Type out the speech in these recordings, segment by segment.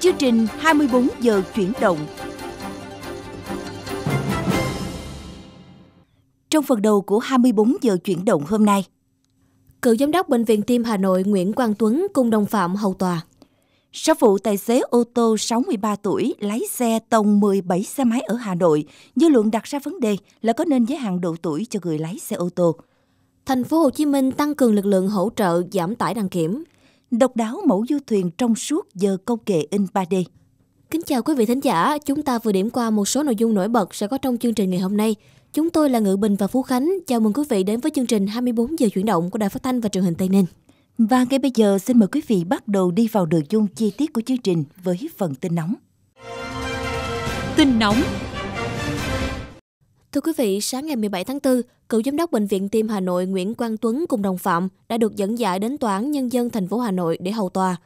Chương trình 24 giờ chuyển động. Trong phần đầu của 24 giờ chuyển động hôm nay, cựu giám đốc Bệnh viện Tim Hà Nội Nguyễn Quang Tuấn cùng đồng phạm hầu tòa. Sáu vụ tài xế ô tô 63 tuổi lái xe tông 17 xe máy ở Hà Nội, dư luận đặt ra vấn đề là có nên giới hạn độ tuổi cho người lái xe ô tô. Thành phố Hồ Chí Minh tăng cường lực lượng hỗ trợ giảm tải đăng kiểm độc đáo mẫu du thuyền trong suốt giờ công nghệ in 3D. Kính chào quý vị thính giả, chúng ta vừa điểm qua một số nội dung nổi bật sẽ có trong chương trình ngày hôm nay. Chúng tôi là Ngự Bình và Phú Khánh, chào mừng quý vị đến với chương trình 24 giờ chuyển động của Đài Phát Thanh và Truyền hình Tây Ninh. Và ngay bây giờ xin mời quý vị bắt đầu đi vào nội dung chi tiết của chương trình với phần tin nóng. Tin nóng Thưa quý vị, sáng ngày 17 tháng 4, cựu giám đốc bệnh viện Tim Hà Nội Nguyễn Quang Tuấn cùng đồng phạm đã được dẫn giải đến tòa án nhân dân thành phố Hà Nội để hầu tòa.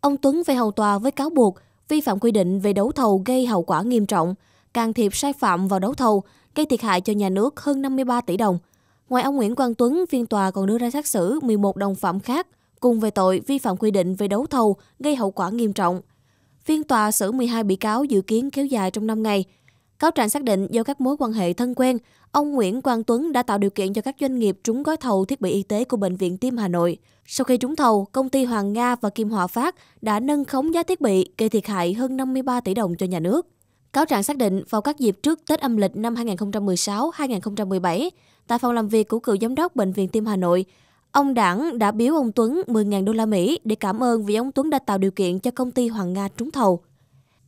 Ông Tuấn về hầu tòa với cáo buộc vi phạm quy định về đấu thầu gây hậu quả nghiêm trọng, can thiệp sai phạm vào đấu thầu, gây thiệt hại cho nhà nước hơn 53 tỷ đồng. Ngoài ông Nguyễn Quang Tuấn, phiên tòa còn đưa ra xét xử 11 đồng phạm khác cùng về tội vi phạm quy định về đấu thầu gây hậu quả nghiêm trọng. Phiên tòa xử 12 bị cáo dự kiến kéo dài trong 5 ngày – Cáo trạng xác định do các mối quan hệ thân quen, ông Nguyễn Quang Tuấn đã tạo điều kiện cho các doanh nghiệp trúng gói thầu thiết bị y tế của Bệnh viện Tim Hà Nội. Sau khi trúng thầu, công ty Hoàng Nga và Kim Hòa Phát đã nâng khống giá thiết bị gây thiệt hại hơn 53 tỷ đồng cho nhà nước. Cáo trạng xác định vào các dịp trước Tết âm lịch năm 2016-2017, tại phòng làm việc của cựu giám đốc Bệnh viện Tim Hà Nội, ông Đảng đã biếu ông Tuấn 10.000 đô la Mỹ để cảm ơn vì ông Tuấn đã tạo điều kiện cho công ty Hoàng Nga trúng thầu.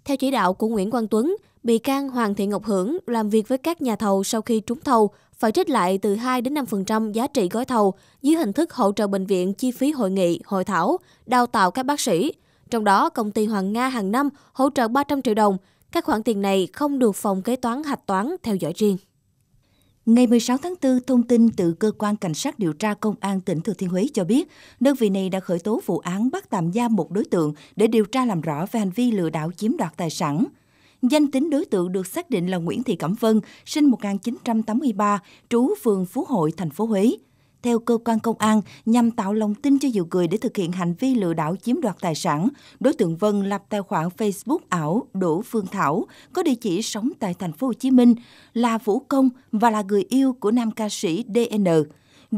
Theo chỉ đạo của Nguyễn Quang Tuấn, bị can Hoàng Thị Ngọc Hưởng làm việc với các nhà thầu sau khi trúng thầu phải trích lại từ 2 đến 5% giá trị gói thầu dưới hình thức hỗ trợ bệnh viện chi phí hội nghị, hội thảo, đào tạo các bác sĩ. Trong đó, công ty Hoàng Nga hàng năm hỗ trợ 300 triệu đồng. Các khoản tiền này không được phòng kế toán hạch toán theo dõi riêng. Ngày 16 tháng 4, thông tin từ Cơ quan Cảnh sát điều tra Công an tỉnh Thừa Thiên Huế cho biết, đơn vị này đã khởi tố vụ án bắt tạm giam một đối tượng để điều tra làm rõ về hành vi lừa đảo chiếm đoạt tài sản. Danh tính đối tượng được xác định là Nguyễn Thị Cẩm Vân, sinh 1983, trú phường Phú Hội, thành phố Huế. Theo cơ quan công an, nhằm tạo lòng tin cho nhiều người để thực hiện hành vi lừa đảo chiếm đoạt tài sản, đối tượng Vân lập tài khoản Facebook ảo Đỗ Phương Thảo có địa chỉ sống tại thành phố Hồ Chí Minh, là vũ công và là người yêu của nam ca sĩ DN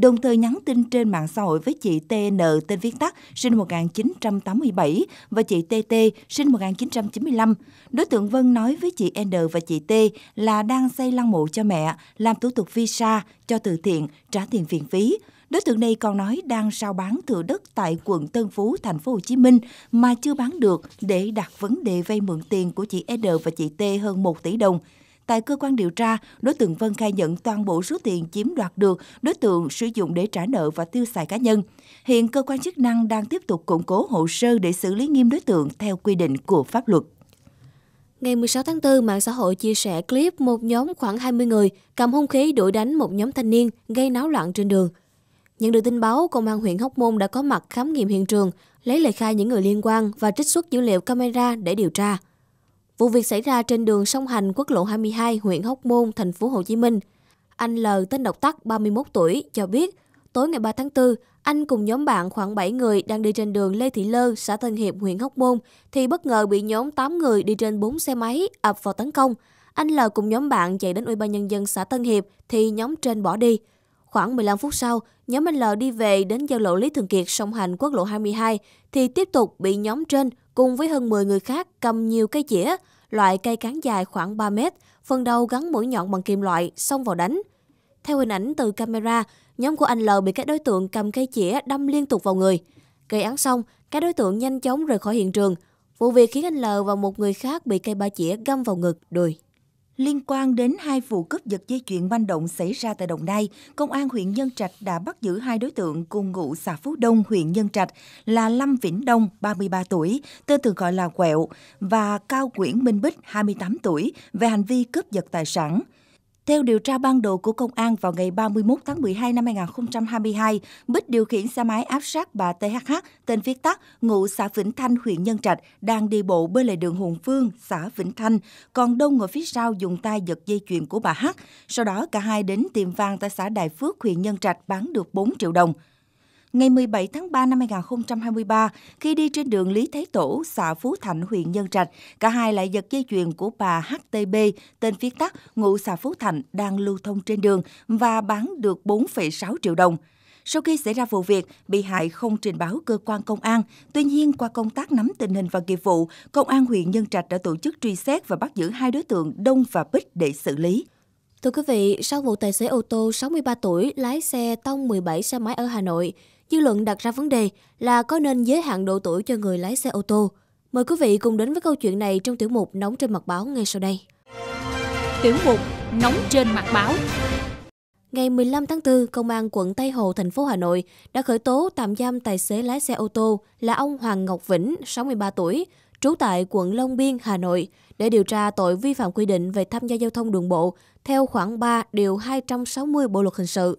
đồng thời nhắn tin trên mạng xã hội với chị TN tên viết tắt sinh năm 1987 và chị TT sinh 1995. Đối tượng Vân nói với chị N và chị T là đang xây lăng mộ cho mẹ, làm thủ tục visa, cho từ thiện, trả tiền viện phí. Đối tượng này còn nói đang sao bán thửa đất tại quận Tân Phú, thành phố Hồ Chí Minh mà chưa bán được để đặt vấn đề vay mượn tiền của chị N và chị T hơn 1 tỷ đồng. Tại cơ quan điều tra, đối tượng Vân khai nhận toàn bộ số tiền chiếm đoạt được đối tượng sử dụng để trả nợ và tiêu xài cá nhân. Hiện cơ quan chức năng đang tiếp tục củng cố hồ sơ để xử lý nghiêm đối tượng theo quy định của pháp luật. Ngày 16 tháng 4, mạng xã hội chia sẻ clip một nhóm khoảng 20 người cầm hung khí đuổi đánh một nhóm thanh niên gây náo loạn trên đường. Nhận được tin báo, Công an huyện Hóc Môn đã có mặt khám nghiệm hiện trường, lấy lời khai những người liên quan và trích xuất dữ liệu camera để điều tra. Vụ việc xảy ra trên đường sông Hành, quốc lộ 22, huyện Hóc Môn, thành phố Hồ Chí Minh. Anh L, tên độc tắc 31 tuổi, cho biết tối ngày 3 tháng 4, anh cùng nhóm bạn khoảng 7 người đang đi trên đường Lê Thị Lơ, xã Tân Hiệp, huyện Hóc Môn, thì bất ngờ bị nhóm 8 người đi trên 4 xe máy ập vào tấn công. Anh L cùng nhóm bạn chạy đến Ủy ban Nhân dân xã Tân Hiệp thì nhóm trên bỏ đi. Khoảng 15 phút sau, nhóm anh L đi về đến giao lộ Lý Thường Kiệt, sông Hành, quốc lộ 22 thì tiếp tục bị nhóm trên cùng với hơn 10 người khác cầm nhiều cây chĩa, loại cây cán dài khoảng 3 mét, phần đầu gắn mũi nhọn bằng kim loại, xông vào đánh. Theo hình ảnh từ camera, nhóm của anh L bị các đối tượng cầm cây chĩa đâm liên tục vào người. Gây án xong, các đối tượng nhanh chóng rời khỏi hiện trường. Vụ việc khiến anh L và một người khác bị cây ba chĩa găm vào ngực, đùi. Liên quan đến hai vụ cướp giật dây chuyền manh động xảy ra tại Đồng Nai, Công an huyện Nhân Trạch đã bắt giữ hai đối tượng cùng ngụ xã Phú Đông, huyện Nhân Trạch là Lâm Vĩnh Đông, 33 tuổi, tên thường gọi là Quẹo, và Cao Nguyễn Minh Bích, 28 tuổi, về hành vi cướp giật tài sản. Theo điều tra ban đầu của công an vào ngày 31 tháng 12 năm 2022, Bích điều khiển xe máy áp sát bà THH, tên viết tắt, ngụ xã Vĩnh Thanh, huyện Nhân Trạch, đang đi bộ bên lề đường Hùng Phương, xã Vĩnh Thanh, còn Đông ngồi phía sau dùng tay giật dây chuyền của bà H. Sau đó cả hai đến tiệm vàng tại xã Đại Phước, huyện Nhân Trạch bán được 4 triệu đồng ngày 17 tháng 3 năm 2023, khi đi trên đường Lý Thái Tổ, xã Phú Thạnh, huyện Nhân Trạch, cả hai lại giật dây chuyền của bà HTB, tên viết tắt, ngụ xã Phú Thạnh, đang lưu thông trên đường và bán được 4,6 triệu đồng. Sau khi xảy ra vụ việc, bị hại không trình báo cơ quan công an. Tuy nhiên, qua công tác nắm tình hình và nghiệp vụ, Công an huyện Nhân Trạch đã tổ chức truy xét và bắt giữ hai đối tượng Đông và Bích để xử lý. Thưa quý vị, sau vụ tài xế ô tô 63 tuổi lái xe tông 17 xe máy ở Hà Nội, dư luận đặt ra vấn đề là có nên giới hạn độ tuổi cho người lái xe ô tô. Mời quý vị cùng đến với câu chuyện này trong tiểu mục Nóng trên mặt báo ngay sau đây. Tiểu mục Nóng trên mặt báo Ngày 15 tháng 4, Công an quận Tây Hồ, thành phố Hà Nội đã khởi tố tạm giam tài xế lái xe ô tô là ông Hoàng Ngọc Vĩnh, 63 tuổi, trú tại quận Long Biên, Hà Nội, để điều tra tội vi phạm quy định về tham gia giao thông đường bộ theo khoảng 3 điều 260 Bộ luật hình sự.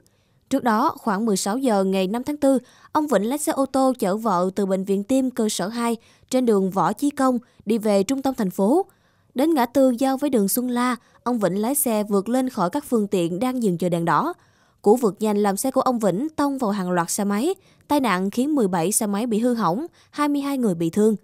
Trước đó, khoảng 16 giờ ngày 5 tháng 4, ông Vĩnh lái xe ô tô chở vợ từ bệnh viện tim cơ sở 2 trên đường Võ Chí Công đi về trung tâm thành phố. Đến ngã tư giao với đường Xuân La, ông Vĩnh lái xe vượt lên khỏi các phương tiện đang dừng chờ đèn đỏ. Cú vượt nhanh làm xe của ông Vĩnh tông vào hàng loạt xe máy, tai nạn khiến 17 xe máy bị hư hỏng, 22 người bị thương.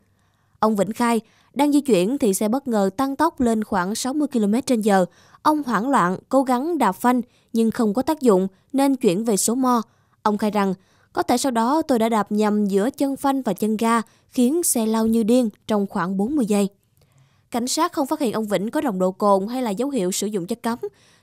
Ông Vĩnh khai, đang di chuyển thì xe bất ngờ tăng tốc lên khoảng 60 km/h. Ông hoảng loạn, cố gắng đạp phanh nhưng không có tác dụng nên chuyển về số mo. Ông khai rằng, có thể sau đó tôi đã đạp nhầm giữa chân phanh và chân ga khiến xe lao như điên trong khoảng 40 giây. Cảnh sát không phát hiện ông Vĩnh có nồng độ cồn hay là dấu hiệu sử dụng chất cấm.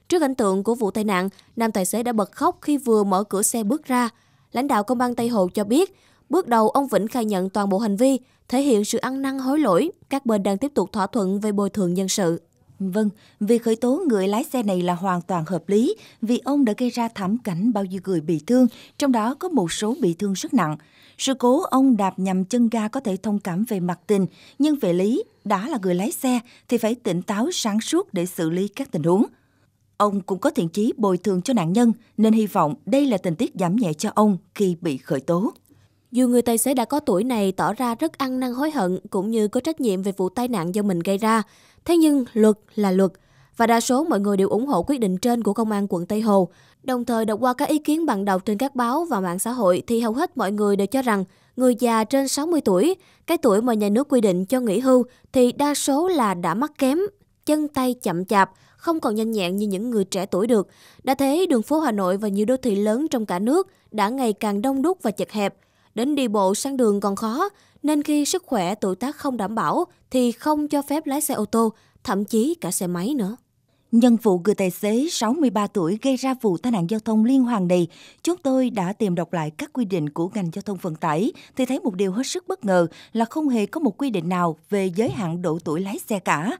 Trước ảnh tượng của vụ tai nạn, nam tài xế đã bật khóc khi vừa mở cửa xe bước ra. Lãnh đạo công an Tây Hồ cho biết, bước đầu ông Vĩnh khai nhận toàn bộ hành vi, thể hiện sự ăn năn hối lỗi. Các bên đang tiếp tục thỏa thuận về bồi thường dân sự. Vâng, việc khởi tố người lái xe này là hoàn toàn hợp lý vì ông đã gây ra thảm cảnh bao nhiêu người bị thương, trong đó có một số bị thương rất nặng. Sự cố ông đạp nhầm chân ga có thể thông cảm về mặt tình, nhưng về lý, đã là người lái xe thì phải tỉnh táo sáng suốt để xử lý các tình huống. Ông cũng có thiện chí bồi thường cho nạn nhân nên hy vọng đây là tình tiết giảm nhẹ cho ông khi bị khởi tố. Dù người tài xế đã có tuổi này tỏ ra rất ăn năn hối hận cũng như có trách nhiệm về vụ tai nạn do mình gây ra, thế nhưng luật là luật và đa số mọi người đều ủng hộ quyết định trên của công an quận Tây Hồ. Đồng thời đọc qua các ý kiến bạn đọc trên các báo và mạng xã hội thì hầu hết mọi người đều cho rằng người già trên 60 tuổi, cái tuổi mà nhà nước quy định cho nghỉ hưu thì đa số là đã mắc kém, chân tay chậm chạp, không còn nhanh nhẹn như những người trẻ tuổi được. Đã thế, đường phố Hà Nội và nhiều đô thị lớn trong cả nước đã ngày càng đông đúc và chật hẹp. Đến đi bộ sang đường còn khó, nên khi sức khỏe tuổi tác không đảm bảo thì không cho phép lái xe ô tô, thậm chí cả xe máy nữa. Nhân vụ người tài xế 63 tuổi gây ra vụ tai nạn giao thông liên hoàn này, chúng tôi đã tìm đọc lại các quy định của ngành giao thông vận tải thì thấy một điều hết sức bất ngờ là không hề có một quy định nào về giới hạn độ tuổi lái xe cả.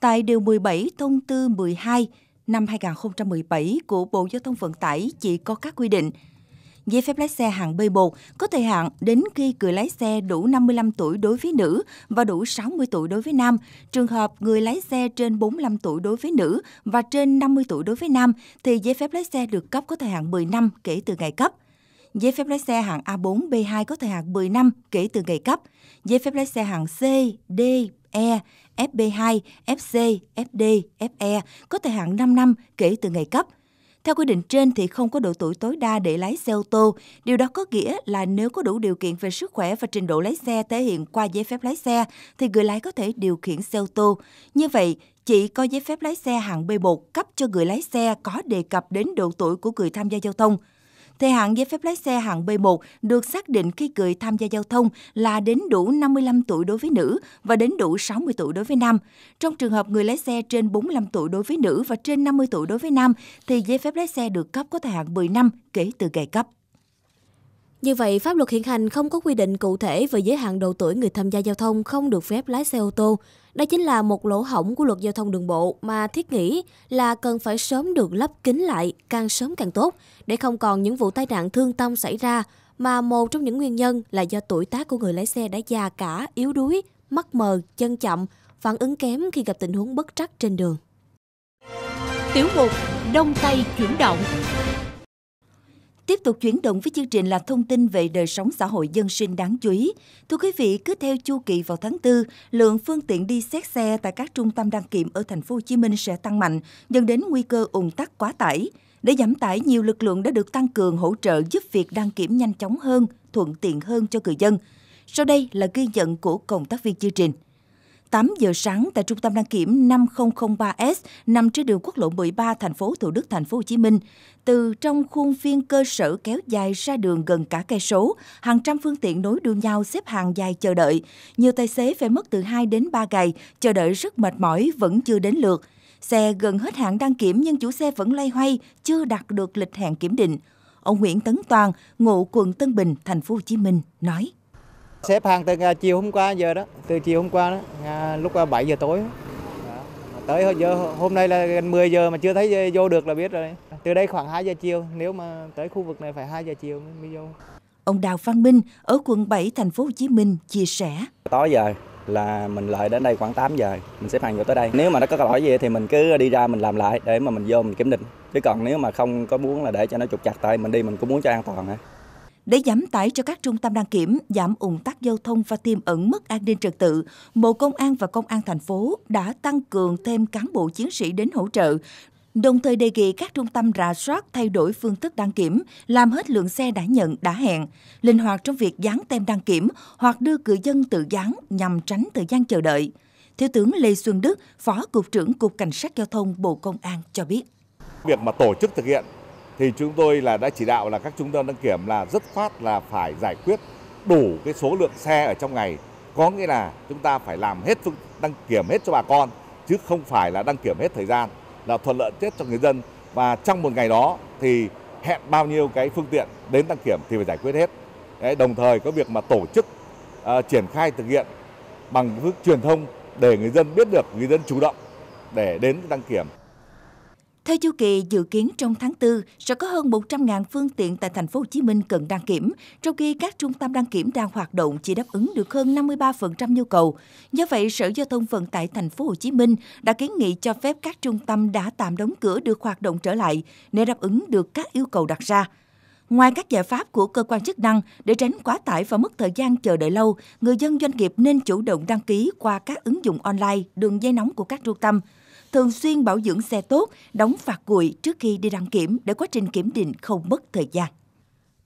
Tại điều 17 thông tư 12 năm 2017 của Bộ Giao thông Vận tải chỉ có các quy định – giấy phép lái xe hạng B1 có thời hạn đến khi người lái xe đủ 55 tuổi đối với nữ và đủ 60 tuổi đối với nam. Trường hợp người lái xe trên 45 tuổi đối với nữ và trên 50 tuổi đối với nam thì giấy phép lái xe được cấp có thời hạn 10 năm kể từ ngày cấp giấy phép lái xe hạng A4, B2 có thời hạn 10 năm kể từ ngày cấp, giấy phép lái xe hạng C, D, E, FB2, FC, FD, FE có thời hạn 5 năm kể từ ngày cấp theo quy định trên thì không có độ tuổi tối đa để lái xe ô tô. Điều đó có nghĩa là nếu có đủ điều kiện về sức khỏe và trình độ lái xe thể hiện qua giấy phép lái xe thì người lái có thể điều khiển xe ô tô. Như vậy, chỉ có giấy phép lái xe hạng B1 cấp cho người lái xe có đề cập đến độ tuổi của người tham gia giao thông – Thời hạn giấy phép lái xe hạng B1 được xác định khi người tham gia giao thông là đến đủ 55 tuổi đối với nữ và đến đủ 60 tuổi đối với nam. Trong trường hợp người lái xe trên 45 tuổi đối với nữ và trên 50 tuổi đối với nam thì giấy phép lái xe được cấp có thời hạn 10 năm kể từ ngày cấp. Như vậy, pháp luật hiện hành không có quy định cụ thể về giới hạn độ tuổi người tham gia giao thông không được phép lái xe ô tô. Đó chính là một lỗ hổng của luật giao thông đường bộ mà thiết nghĩ là cần phải sớm được lắp kín lại, càng sớm càng tốt, để không còn những vụ tai nạn thương tâm xảy ra mà một trong những nguyên nhân là do tuổi tác của người lái xe đã già cả, yếu đuối, mắt mờ, chân chậm, phản ứng kém khi gặp tình huống bất trắc trên đường. Tiểu mục Đông Tây chuyển động Tiếp tục chuyển động với chương trình là thông tin về đời sống xã hội dân sinh đáng chú ý. Thưa quý vị, cứ theo chu kỳ vào tháng 4, lượng phương tiện đi xét xe tại các trung tâm đăng kiểm ở thành phố Hồ Chí Minh sẽ tăng mạnh, dẫn đến nguy cơ ùn tắc quá tải. Để giảm tải, nhiều lực lượng đã được tăng cường hỗ trợ giúp việc đăng kiểm nhanh chóng hơn, thuận tiện hơn cho người dân. Sau đây là ghi nhận của cộng tác viên chương trình. 8 giờ sáng tại trung tâm đăng kiểm 5003S nằm trên đường quốc lộ 13 thành phố Thủ Đức thành phố Hồ Chí Minh. Từ trong khuôn viên cơ sở kéo dài ra đường gần cả cây số, hàng trăm phương tiện nối đuôi nhau xếp hàng dài chờ đợi. Nhiều tài xế phải mất từ 2 đến 3 ngày, chờ đợi rất mệt mỏi vẫn chưa đến lượt. Xe gần hết hạn đăng kiểm nhưng chủ xe vẫn loay hoay, chưa đạt được lịch hẹn kiểm định. Ông Nguyễn Tấn Toàn, ngụ quận Tân Bình, thành phố Hồ Chí Minh nói: Xếp hàng từ à, chiều hôm qua giờ đó, từ chiều hôm qua đó, à, lúc 7 à, giờ tối. Tới giờ hôm nay là gần 10 giờ mà chưa thấy vô được là biết rồi. Từ đây khoảng 2 giờ chiều, nếu mà tới khu vực này phải 2 giờ chiều mới vô. Ông Đào Văn Minh ở quận 7 thành phố Hồ Chí Minh chia sẻ. Tối giờ là mình lại đến đây khoảng 8 giờ mình xếp hàng vô tới đây nếu mà nó có câu hỏi gì thì mình cứ đi ra mình làm lại để mà mình vô mình kiểm định chứ còn nếu mà không có muốn là để cho nó trục chặt tại mình đi mình cũng muốn cho an toàn hả để giảm tải cho các trung tâm đăng kiểm, giảm ủng tắc giao thông và tiềm ẩn mất an ninh trật tự, Bộ Công an và Công an thành phố đã tăng cường thêm cán bộ chiến sĩ đến hỗ trợ, đồng thời đề nghị các trung tâm rà soát thay đổi phương thức đăng kiểm, làm hết lượng xe đã nhận đã hẹn, linh hoạt trong việc dán tem đăng kiểm hoặc đưa cử dân tự dán nhằm tránh thời gian chờ đợi. Thiếu tướng Lê Xuân Đức, Phó Cục trưởng Cục Cảnh sát Giao thông Bộ Công an cho biết. Việc mà tổ chức thực hiện thì chúng tôi là đã chỉ đạo là các trung tâm đăng kiểm là rất phát là phải giải quyết đủ cái số lượng xe ở trong ngày có nghĩa là chúng ta phải làm hết đăng kiểm hết cho bà con chứ không phải là đăng kiểm hết thời gian là thuận lợi chết cho người dân và trong một ngày đó thì hẹn bao nhiêu cái phương tiện đến đăng kiểm thì phải giải quyết hết Đấy, đồng thời có việc mà tổ chức uh, triển khai thực hiện bằng phương truyền thông để người dân biết được người dân chủ động để đến đăng kiểm theo chu kỳ dự kiến trong tháng 4 sẽ có hơn 100.000 phương tiện tại thành phố Hồ Chí Minh cần đăng kiểm, trong khi các trung tâm đăng kiểm đang hoạt động chỉ đáp ứng được hơn 53% nhu cầu. Do vậy, Sở Giao thông Vận tải thành phố Hồ Chí Minh đã kiến nghị cho phép các trung tâm đã tạm đóng cửa được hoạt động trở lại để đáp ứng được các yêu cầu đặt ra. Ngoài các giải pháp của cơ quan chức năng để tránh quá tải và mất thời gian chờ đợi lâu, người dân doanh nghiệp nên chủ động đăng ký qua các ứng dụng online, đường dây nóng của các trung tâm – thường xuyên bảo dưỡng xe tốt, đóng phạt nguội trước khi đi đăng kiểm để quá trình kiểm định không mất thời gian.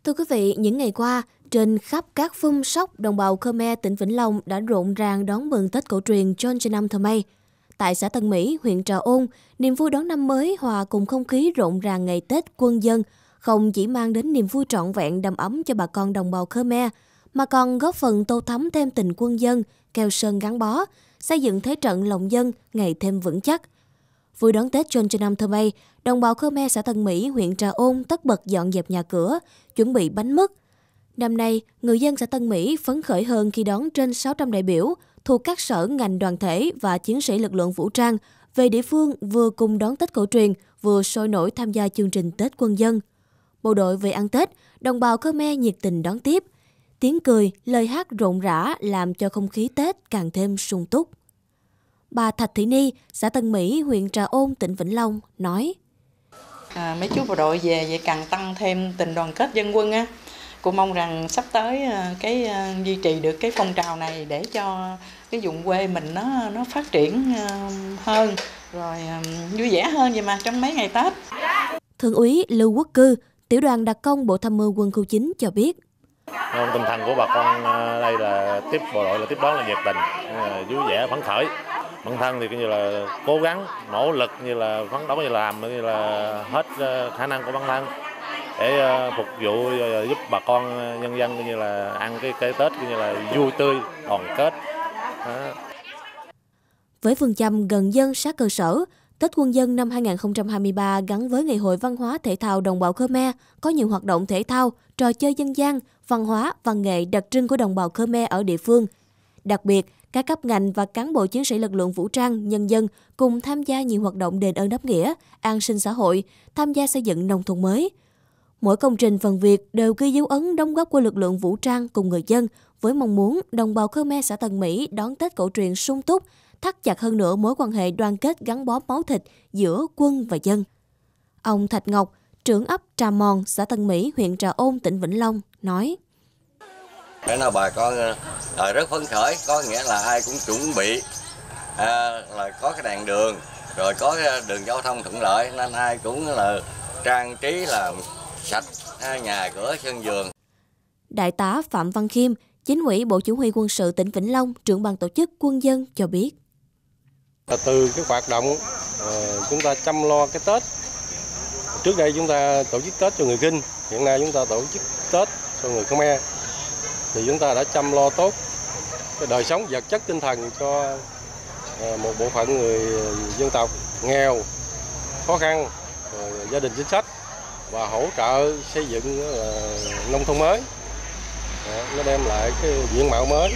Thưa quý vị, những ngày qua, trên khắp các phung sóc đồng bào Khmer tỉnh Vĩnh Long đã rộn ràng đón mừng Tết cổ truyền Chon Chenam Thomay. Tại xã Tân Mỹ, huyện Trà Ôn, niềm vui đón năm mới hòa cùng không khí rộn ràng ngày Tết quân dân không chỉ mang đến niềm vui trọn vẹn đầm ấm cho bà con đồng bào Khmer, mà còn góp phần tô thắm thêm tình quân dân, keo sơn gắn bó, xây dựng thế trận lòng dân ngày thêm vững chắc. Vui đón Tết Chon Chon Nam Thơ Mây, đồng bào Khmer xã Tân Mỹ, huyện Trà Ôn tất bật dọn dẹp nhà cửa, chuẩn bị bánh mứt. Năm nay, người dân xã Tân Mỹ phấn khởi hơn khi đón trên 600 đại biểu thuộc các sở ngành đoàn thể và chiến sĩ lực lượng vũ trang về địa phương vừa cùng đón Tết cổ truyền, vừa sôi nổi tham gia chương trình Tết quân dân. Bộ đội về ăn Tết, đồng bào Khmer nhiệt tình đón tiếp – Tiếng cười, lời hát rộn rã làm cho không khí Tết càng thêm sung túc. Bà Thạch Thị Ni, xã Tân Mỹ, huyện Trà Ôn, tỉnh Vĩnh Long nói à, Mấy chú bộ đội về vậy càng tăng thêm tình đoàn kết dân quân á. Cô mong rằng sắp tới à, cái à, duy trì được cái phong trào này để cho cái vùng quê mình nó nó phát triển à, hơn rồi vui vẻ hơn vậy mà trong mấy ngày Tết. Thượng úy Lưu Quốc Cư, tiểu đoàn đặc công Bộ Tham mưu Quân khu 9 cho biết tinh thần của bà con ờ, đây là tiếp bộ đội là tiếp đón là nhiệt tình, ờ, vui vẻ phấn khởi. Bản thân thì cũng như là cố gắng, nỗ lực như là phấn đấu như là làm như là hết ờ, khả năng của bản thân để phục vụ giúp bà con nhân dân như là ăn cái cái Tết như là vui tươi, đoàn kết. Với phương châm gần dân sát cơ sở, Tết Quân dân năm 2023 gắn với Ngày hội văn hóa thể thao đồng bào Khmer có nhiều hoạt động thể thao, trò chơi dân gian, văn hóa, văn nghệ đặc trưng của đồng bào Khmer ở địa phương. Đặc biệt, các cấp ngành và cán bộ chiến sĩ lực lượng vũ trang, nhân dân cùng tham gia nhiều hoạt động đền ơn đáp nghĩa, an sinh xã hội, tham gia xây dựng nông thôn mới. Mỗi công trình phần việc đều ghi dấu ấn đóng góp của lực lượng vũ trang cùng người dân với mong muốn đồng bào Khmer xã Tân Mỹ đón Tết cổ truyền sung túc, thắt chặt hơn nữa mối quan hệ đoàn kết gắn bó máu thịt giữa quân và dân. Ông Thạch Ngọc, trưởng ấp Trà Mòn, xã Tân Mỹ, huyện Trà Ôn, tỉnh Vĩnh Long, nói. Thế nào bà con à, rất phấn khởi, có nghĩa là ai cũng chuẩn bị à, là có cái đèn đường, rồi có ờ, đường giao thông thuận lợi, nên ai cũng là trang trí là sạch à, nhà cửa sân vườn. Đại tá Phạm Văn Khiêm, Chính ủy Bộ Chỉ huy Quân sự tỉnh Vĩnh Long, trưởng ban tổ chức quân dân cho biết. Từ cái hoạt động chúng ta chăm lo cái Tết Trước đây chúng ta tổ chức Tết cho người Kinh, hiện nay chúng ta tổ chức Tết cho người Khmer. Thì chúng ta đã chăm lo tốt cái đời sống vật chất tinh thần cho ờ, một bộ phận người dân tộc nghèo, khó khăn, gia đình chính sách và hỗ trợ xây dựng ờ, nông thôn mới. Nó đem lại cái diện mạo mới,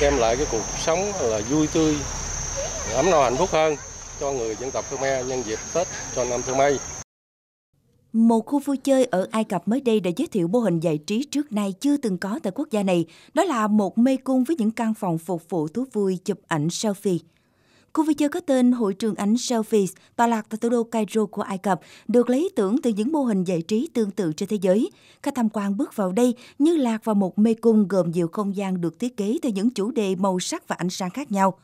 đem lại cái cuộc sống là vui tươi, ấm no hạnh phúc hơn cho người dân tộc Khmer nhân dịp Tết cho năm Thơ Mây. Một khu vui chơi ở Ai Cập mới đây đã giới thiệu mô hình giải trí trước nay chưa từng có tại quốc gia này, đó là một mê cung với những căn phòng phục vụ thú vui chụp ảnh selfie. Khu vui chơi có tên Hội trường ảnh Selfies, tọa lạc tại thủ đô Cairo của Ai Cập, được lấy ý tưởng từ những mô hình giải trí tương tự trên thế giới. Khách tham quan bước vào đây như lạc vào một mê cung gồm nhiều không gian được thiết kế theo những chủ đề màu sắc và ánh sáng khác nhau –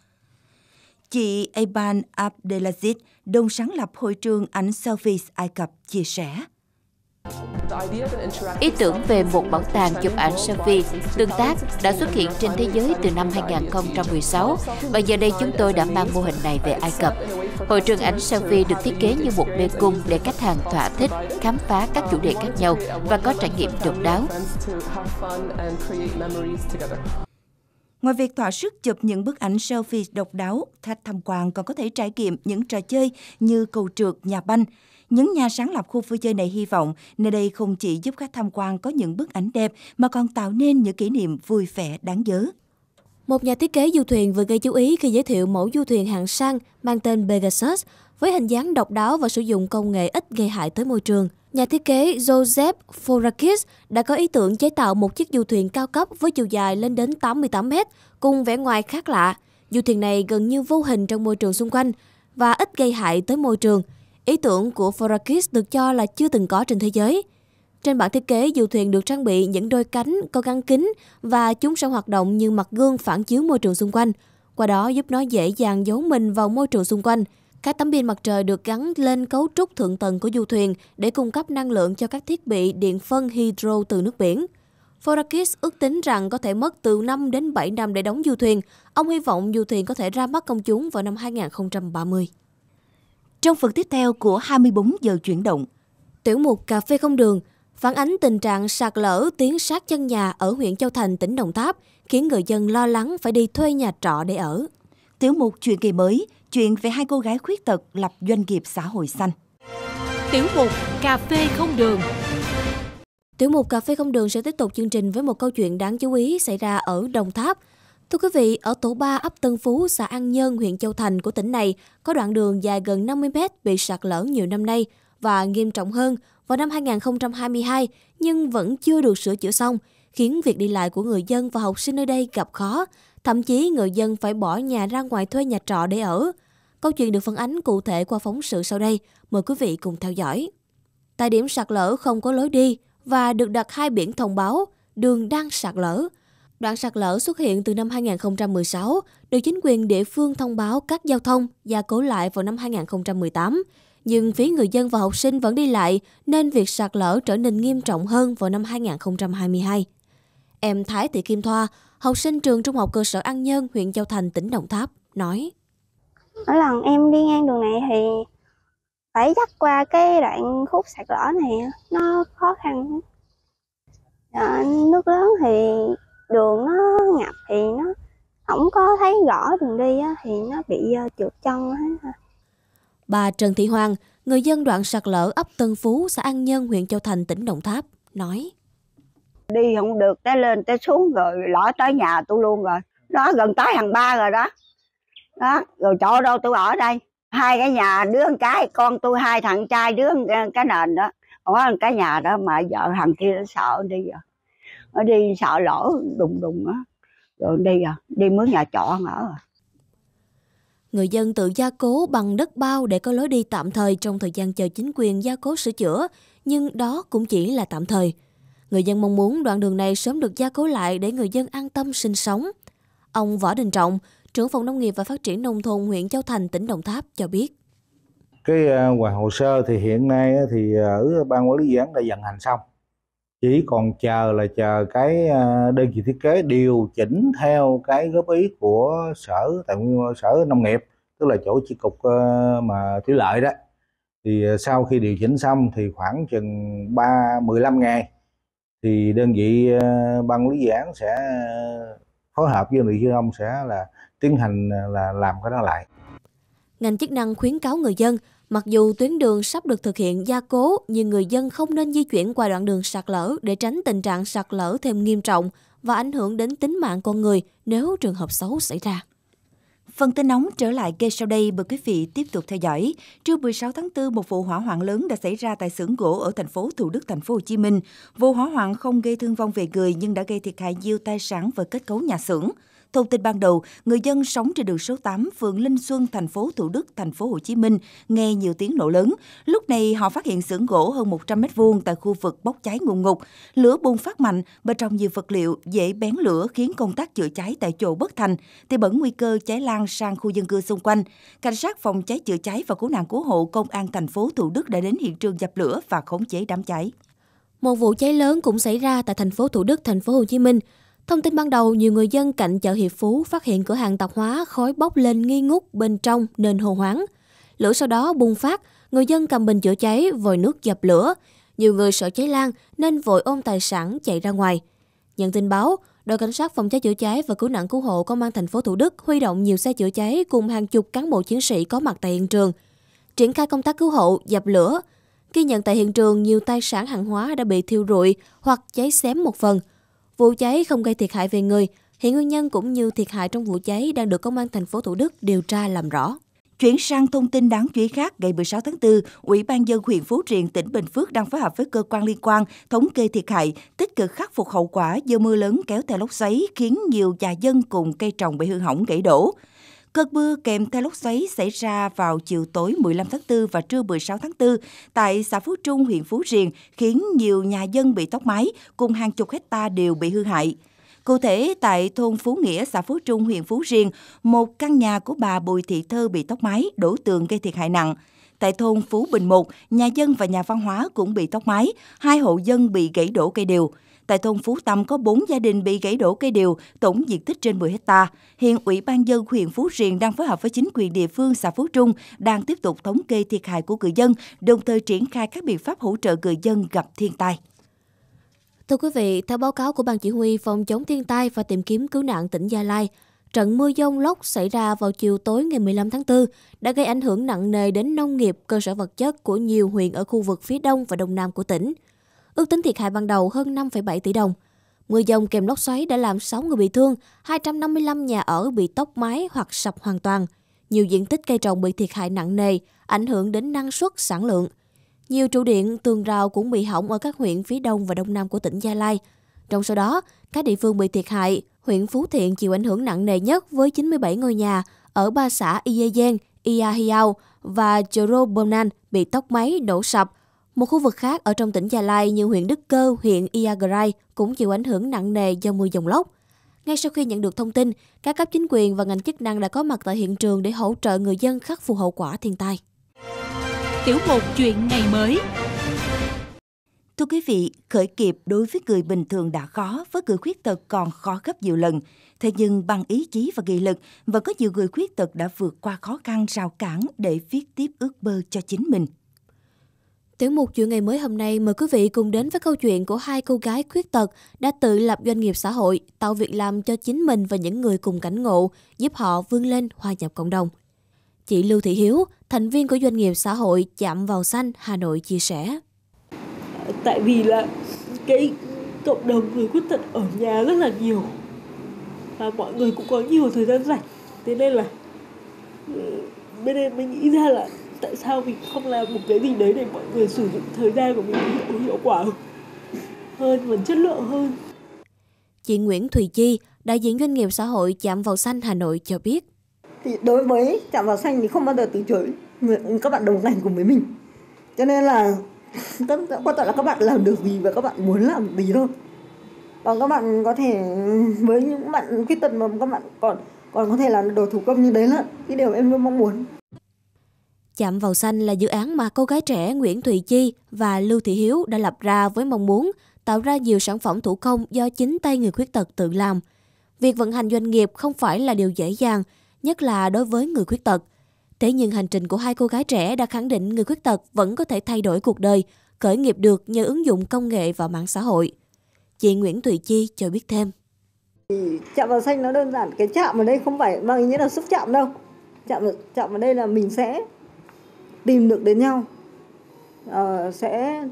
Chị Aban Abdelaziz, đồng sáng lập hội trường ảnh Selfies Ai Cập, chia sẻ. Ý tưởng về một bảo tàng chụp ảnh selfie tương tác đã xuất hiện trên thế giới từ năm 2016 và giờ đây chúng tôi đã mang mô hình này về Ai Cập. Hội trường ảnh selfie được thiết kế như một mê cung để khách hàng thỏa thích, khám phá các chủ đề khác nhau và có trải nghiệm độc đáo. Ngoài việc thỏa sức chụp những bức ảnh selfie độc đáo, khách tham quan còn có thể trải nghiệm những trò chơi như cầu trượt, nhà banh. Những nhà sáng lập khu vui chơi này hy vọng nơi đây không chỉ giúp khách tham quan có những bức ảnh đẹp mà còn tạo nên những kỷ niệm vui vẻ đáng nhớ. Một nhà thiết kế du thuyền vừa gây chú ý khi giới thiệu mẫu du thuyền hạng sang mang tên Pegasus với hình dáng độc đáo và sử dụng công nghệ ít gây hại tới môi trường. Nhà thiết kế Joseph Forakis đã có ý tưởng chế tạo một chiếc du thuyền cao cấp với chiều dài lên đến 88 mét, cùng vẻ ngoài khác lạ. Du thuyền này gần như vô hình trong môi trường xung quanh và ít gây hại tới môi trường. Ý tưởng của Forakis được cho là chưa từng có trên thế giới. Trên bản thiết kế, du thuyền được trang bị những đôi cánh có gắn kính và chúng sẽ hoạt động như mặt gương phản chiếu môi trường xung quanh, qua đó giúp nó dễ dàng giấu mình vào môi trường xung quanh. Các tấm pin mặt trời được gắn lên cấu trúc thượng tầng của du thuyền để cung cấp năng lượng cho các thiết bị điện phân hydro từ nước biển. Forakis ước tính rằng có thể mất từ 5 đến 7 năm để đóng du thuyền. Ông hy vọng du thuyền có thể ra mắt công chúng vào năm 2030. Trong phần tiếp theo của 24 giờ chuyển động, tiểu mục Cà phê không đường phản ánh tình trạng sạt lở tiến sát chân nhà ở huyện Châu Thành, tỉnh Đồng Tháp, khiến người dân lo lắng phải đi thuê nhà trọ để ở. Tiểu mục Chuyện kỳ mới – chuyện về hai cô gái khuyết tật lập doanh nghiệp xã hội xanh. Tiểu mục Cà phê không đường Tiểu mục Cà phê không đường sẽ tiếp tục chương trình với một câu chuyện đáng chú ý xảy ra ở Đồng Tháp. Thưa quý vị, ở tổ 3 ấp Tân Phú, xã An Nhơn, huyện Châu Thành của tỉnh này có đoạn đường dài gần 50 mét bị sạt lở nhiều năm nay và nghiêm trọng hơn vào năm 2022 nhưng vẫn chưa được sửa chữa xong, khiến việc đi lại của người dân và học sinh nơi đây gặp khó Thậm chí người dân phải bỏ nhà ra ngoài thuê nhà trọ để ở. Câu chuyện được phản ánh cụ thể qua phóng sự sau đây. Mời quý vị cùng theo dõi. Tại điểm sạt lở không có lối đi và được đặt hai biển thông báo đường đang sạt lở. Đoạn sạt lở xuất hiện từ năm 2016, được chính quyền địa phương thông báo cắt giao thông, gia cố lại vào năm 2018. Nhưng phía người dân và học sinh vẫn đi lại, nên việc sạt lở trở nên nghiêm trọng hơn vào năm 2022. Em Thái Thị Kim Thoa, học sinh trường Trung học cơ sở An Nhân, huyện Châu Thành, tỉnh Đồng Tháp, nói. Mỗi lần em đi ngang đường này thì phải dắt qua cái đoạn khúc sạt lở này, nó khó khăn. À, nước lớn thì đường nó ngập thì nó không có thấy rõ đường đi thì nó bị ờ, trượt chân Bà Trần Thị Hoàng, người dân đoạn sạt lở ấp Tân Phú, xã An Nhân, huyện Châu Thành, tỉnh Đồng Tháp, nói đi không được tới lên tới xuống rồi lỡ tới nhà tôi luôn rồi đó gần tới hàng ba rồi đó đó rồi chỗ đâu tôi ở đây hai cái nhà đứa một cái con tôi hai thằng trai đứa cái nền đó ở cái nhà đó mà vợ thằng kia nó sợ đi rồi nó đi sợ lỗ đùng đùng á rồi đi rồi đi mướn nhà trọ ở rồi Người dân tự gia cố bằng đất bao để có lối đi tạm thời trong thời gian chờ chính quyền gia cố sửa chữa, nhưng đó cũng chỉ là tạm thời. Người dân mong muốn đoạn đường này sớm được gia cố lại để người dân an tâm sinh sống. Ông Võ Đình Trọng, trưởng phòng nông nghiệp và phát triển nông thôn huyện Châu Thành, tỉnh Đồng Tháp cho biết. Cái hoàn à, hồ sơ thì hiện nay thì ở à, ban quản lý dự án đã vận hành xong. Chỉ còn chờ là chờ cái à, đơn vị thiết kế điều chỉnh theo cái góp ý của sở tài nguyên sở nông nghiệp tức là chỗ chi cục mà thủy lợi đó thì sau khi điều chỉnh xong thì khoảng chừng 3 15 ngày thì đơn vị ờ, ban lý dự án sẽ ờ, phối hợp với đơn vị giao thông sẽ là tiến hành ờ, là làm cái đó lại. Ngành chức năng khuyến cáo người dân, mặc dù tuyến đường sắp được thực hiện gia cố nhưng người dân không nên di chuyển qua đoạn đường sạt lở để tránh tình trạng sạt lở thêm nghiêm trọng và ảnh hưởng đến tính mạng con người nếu trường hợp xấu xảy ra. Phần tin nóng trở lại gây sau đây mời quý vị tiếp tục theo dõi. Trưa 16 tháng 4, một vụ hỏa hoạn lớn đã xảy ra tại xưởng gỗ ở thành phố Thủ Đức, thành phố Hồ Chí Minh. Vụ hỏa hoạn không gây thương vong về người nhưng đã gây thiệt hại nhiều tài sản và kết cấu nhà xưởng. Thông tin ban đầu, người dân sống trên đường số 8, phường Linh Xuân, thành phố Thủ Đức, thành phố Hồ Chí Minh nghe nhiều tiếng nổ lớn. Lúc này họ phát hiện xưởng gỗ hơn 100 mét vuông tại khu vực bốc cháy ngùn ngụt, lửa bùng phát mạnh, bên trong nhiều vật liệu dễ bén lửa khiến công tác chữa cháy tại chỗ bất thành, thì bẩn nguy cơ cháy lan sang khu dân cư xung quanh. Cảnh sát phòng cháy chữa cháy và cứu nạn cứu hộ công an thành phố Thủ Đức đã đến hiện trường dập lửa và khống chế đám cháy. Một vụ cháy lớn cũng xảy ra tại thành phố Thủ Đức, thành phố Hồ Chí Minh. Thông tin ban đầu, nhiều người dân cạnh chợ Hiệp Phú phát hiện cửa hàng tạp hóa khói bốc lên nghi ngút bên trong nên hồ hoáng. Lửa sau đó bùng phát, người dân cầm bình chữa cháy vòi nước dập lửa. Nhiều người sợ cháy lan nên vội ôm tài sản chạy ra ngoài. Nhận tin báo, đội cảnh sát phòng cháy chữa cháy và cứu nạn cứu hộ công an thành phố Thủ Đức huy động nhiều xe chữa cháy cùng hàng chục cán bộ chiến sĩ có mặt tại hiện trường, triển khai công tác cứu hộ, dập lửa. Ghi nhận tại hiện trường nhiều tài sản hàng hóa đã bị thiêu rụi hoặc cháy xém một phần – Vụ cháy không gây thiệt hại về người, hiện nguyên nhân cũng như thiệt hại trong vụ cháy đang được công an thành phố Thủ Đức điều tra làm rõ. Chuyển sang thông tin đáng chú ý khác, ngày 16 tháng 4, Ủy ban dân huyện Phú Riềng, tỉnh Bình Phước đang phối hợp với cơ quan liên quan thống kê thiệt hại, tích cực khắc phục hậu quả do mưa lớn kéo theo lốc xoáy khiến nhiều nhà dân cùng cây trồng bị hư hỏng gãy đổ. Cơn mưa kèm theo lốc xoáy xảy ra vào chiều tối 15 tháng 4 và trưa 16 tháng 4 tại xã Phú Trung, huyện Phú Riềng khiến nhiều nhà dân bị tốc mái, cùng hàng chục hecta đều bị hư hại. Cụ thể, tại thôn Phú Nghĩa, xã Phú Trung, huyện Phú Riêng, một căn nhà của bà Bùi Thị Thơ bị tốc mái, đổ tường gây thiệt hại nặng. Tại thôn Phú Bình 1, nhà dân và nhà văn hóa cũng bị tốc mái, hai hộ dân bị gãy đổ cây điều tại thôn Phú Tâm có 4 gia đình bị gãy đổ cây điều, tổng diện tích trên 10 hecta. Hiện Ủy ban dân huyện Phú Riềng đang phối hợp với chính quyền địa phương xã Phú Trung đang tiếp tục thống kê thiệt hại của người dân, đồng thời triển khai các biện pháp hỗ trợ người dân gặp thiên tai. Thưa quý vị, theo báo cáo của Ban Chỉ huy Phòng chống thiên tai và tìm kiếm cứu nạn tỉnh Gia Lai, trận mưa dông lốc xảy ra vào chiều tối ngày 15 tháng 4 đã gây ảnh hưởng nặng nề đến nông nghiệp, cơ sở vật chất của nhiều huyện ở khu vực phía đông và đông nam của tỉnh ước tính thiệt hại ban đầu hơn 5,7 tỷ đồng. Mưa dông kèm lốc xoáy đã làm 6 người bị thương, 255 nhà ở bị tốc mái hoặc sập hoàn toàn. Nhiều diện tích cây trồng bị thiệt hại nặng nề, ảnh hưởng đến năng suất, sản lượng. Nhiều trụ điện, tường rào cũng bị hỏng ở các huyện phía đông và đông nam của tỉnh Gia Lai. Trong số đó, các địa phương bị thiệt hại, huyện Phú Thiện chịu ảnh hưởng nặng nề nhất với 97 ngôi nhà ở ba xã Iye Giang, Ia Hiao và Chorobonan bị tốc máy, đổ sập, một khu vực khác ở trong tỉnh Gia Lai như huyện Đức Cơ, huyện Iagrai cũng chịu ảnh hưởng nặng nề do mưa dòng lốc. Ngay sau khi nhận được thông tin, các cấp chính quyền và ngành chức năng đã có mặt tại hiện trường để hỗ trợ người dân khắc phục hậu quả thiên tai. Tiểu mục chuyện ngày mới Thưa quý vị, khởi kịp đối với người bình thường đã khó, với người khuyết tật còn khó gấp nhiều lần. Thế nhưng bằng ý chí và nghị lực, và có nhiều người khuyết tật đã vượt qua khó khăn rào cản để viết tiếp ước mơ cho chính mình. Tiểu mục chuyện ngày mới hôm nay mời quý vị cùng đến với câu chuyện của hai cô gái khuyết tật đã tự lập doanh nghiệp xã hội, tạo việc làm cho chính mình và những người cùng cảnh ngộ, giúp họ vươn lên hòa nhập cộng đồng. Chị Lưu Thị Hiếu, thành viên của doanh nghiệp xã hội Chạm vào xanh Hà Nội chia sẻ. Tại vì là cái cộng đồng người khuyết tật ở nhà rất là nhiều và mọi người cũng có nhiều thời gian rảnh thế nên là ừ, bên em mình nghĩ ra là tại sao mình không làm một cái gì đấy để mọi người sử dụng thời gian của mình hiệu, hiệu quả hơn và chất lượng hơn Chị Nguyễn Thùy Chi, đại diện doanh nghiệp xã hội Chạm Vào Xanh Hà Nội cho biết. Thì đối với Chạm Vào Xanh thì không bao giờ từ chối các bạn đồng ngành cùng với mình. Cho nên là tất quan trọng là các bạn làm được gì và các bạn muốn làm gì thôi. Còn các bạn có thể với những bạn khuyết tật mà các bạn còn còn có thể làm đồ thủ công như đấy là cái điều em luôn mong muốn Chạm vào xanh là dự án mà cô gái trẻ Nguyễn Thùy Chi và Lưu Thị Hiếu đã lập ra với mong muốn tạo ra nhiều sản phẩm thủ công do chính tay người khuyết tật tự làm. Việc vận hành doanh nghiệp không phải là điều dễ dàng, nhất là đối với người khuyết tật. Thế nhưng hành trình của hai cô gái trẻ đã khẳng định người khuyết tật vẫn có thể thay đổi cuộc đời, khởi nghiệp được nhờ ứng dụng công nghệ vào mạng xã hội. Chị Nguyễn Thùy Chi cho biết thêm. Chạm vào xanh nó đơn giản, cái chạm ở đây không phải mang ý nghĩa là xúc chạm đâu. Chạm, chạm ở đây là mình sẽ tìm được đến nhau uh, sẽ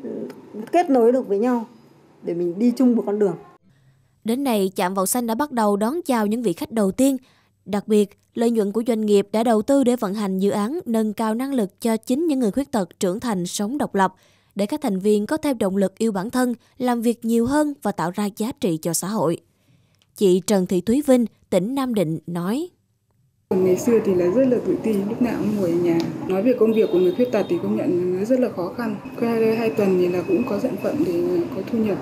kết nối được với nhau để mình đi chung một con đường đến nay chạm vào xanh đã bắt đầu đón chào những vị khách đầu tiên đặc biệt lợi nhuận của doanh nghiệp đã đầu tư để vận hành dự án nâng cao năng lực cho chính những người khuyết tật trưởng thành sống độc lập để các thành viên có thêm động lực yêu bản thân, làm việc nhiều hơn và tạo ra giá trị cho xã hội. Chị Trần Thị Thúy Vinh, tỉnh Nam Định nói. Ngày xưa thì là rất là tự ti, lúc nào cũng ngồi ở nhà. Nói về công việc của người khuyết tật thì công nhận nó rất là khó khăn. Qua đây hai tuần thì là cũng có sản phận để có thu nhập.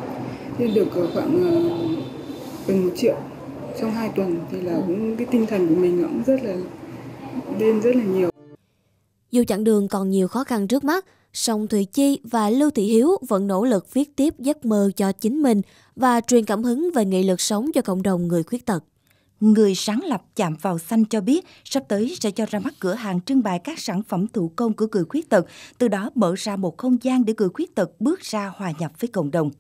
Nên được ờ, khoảng ờ, gần một triệu trong hai tuần thì là cũng cái tinh thần của mình cũng rất là lên rất là nhiều. Dù chặng đường còn nhiều khó khăn trước mắt, song Thủy Chi và Lưu Thị Hiếu vẫn nỗ lực viết tiếp giấc mơ cho chính mình và truyền cảm hứng về nghị lực sống cho cộng đồng người khuyết tật người sáng lập chạm vào xanh cho biết sắp tới sẽ cho ra mắt cửa hàng trưng bày các sản phẩm thủ công của người khuyết tật, từ đó mở ra một không gian để người khuyết tật bước ra hòa nhập với cộng đồng.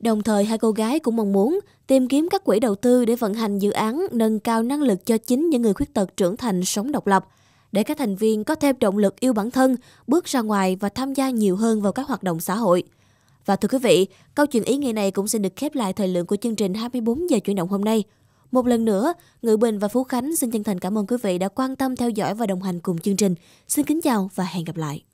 Đồng thời, hai cô gái cũng mong muốn tìm kiếm các quỹ đầu tư để vận hành dự án nâng cao năng lực cho chính những người khuyết tật trưởng thành sống độc lập, để các thành viên có thêm động lực yêu bản thân, bước ra ngoài và tham gia nhiều hơn vào các hoạt động xã hội. Và thưa quý vị, câu chuyện ý nghĩa này cũng xin được khép lại thời lượng của chương trình 24 giờ chuyển động hôm nay. Một lần nữa, Ngự Bình và Phú Khánh xin chân thành cảm ơn quý vị đã quan tâm theo dõi và đồng hành cùng chương trình. Xin kính chào và hẹn gặp lại.